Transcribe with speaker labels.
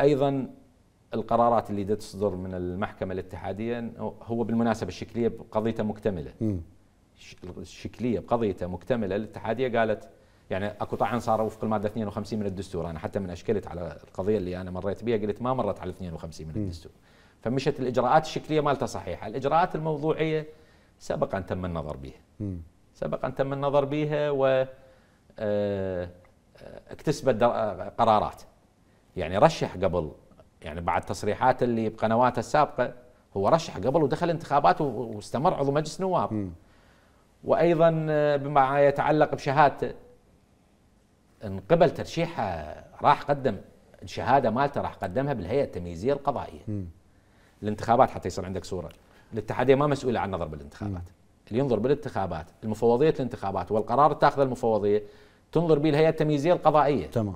Speaker 1: ايضا القرارات اللي تصدر من المحكمه الاتحاديه هو بالمناسبه الشكليه بقضيته مكتمله م. الشكليه بقضيته مكتمله الاتحاديه قالت يعني اكو طعن صار وفق الماده 52 من الدستور انا حتى من اشكلت على القضيه اللي انا مريت بها قلت ما مرت على 52 من الدستور فمشت الاجراءات الشكليه مالته صحيحه الاجراءات الموضوعيه سبق ان تم النظر بها سبق ان تم النظر بها و آه، آه، اكتسبت قرارات يعني رشح قبل يعني بعد تصريحات اللي بقنواته السابقه هو رشح قبل ودخل انتخابات واستمر عضو مجلس نواب م. وايضا آه، بما يتعلق بشهادته إن قبل ترشيحه راح قدم الشهاده مالته راح قدمها بالهيئه التمييزيه القضائيه م. الانتخابات حتى يصير عندك صوره الاتحاديه ما مسؤوله عن النظر بالانتخابات م. اللي ينظر بالانتخابات المفوضيه الانتخابات والقرار تاخذ المفوضيه تنظر به الهيئه التمييزيه القضائيه تمام